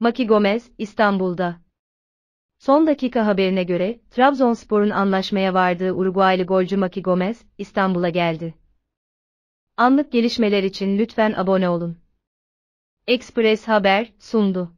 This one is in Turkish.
Maki Gomez, İstanbul'da. Son dakika haberine göre, Trabzonspor'un anlaşmaya vardığı Uruguaylı golcü Maki Gomez, İstanbul'a geldi. Anlık gelişmeler için lütfen abone olun. Express Haber sundu.